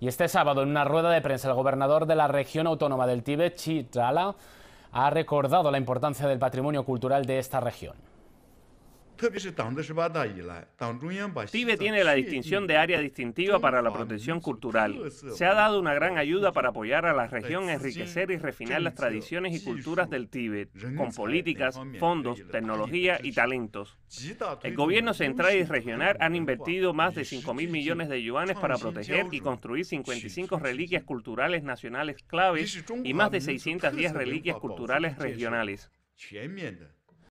Y este sábado, en una rueda de prensa, el gobernador de la región autónoma del Tíbet, Chitrala, ha recordado la importancia del patrimonio cultural de esta región. Tíbet tiene la distinción de área distintiva para la protección cultural. Se ha dado una gran ayuda para apoyar a la región a enriquecer y refinar las tradiciones y culturas del Tíbet, con políticas, fondos, tecnología y talentos. El gobierno central y regional han invertido más de 5.000 millones de yuanes para proteger y construir 55 reliquias culturales nacionales claves y más de 610 reliquias culturales regionales.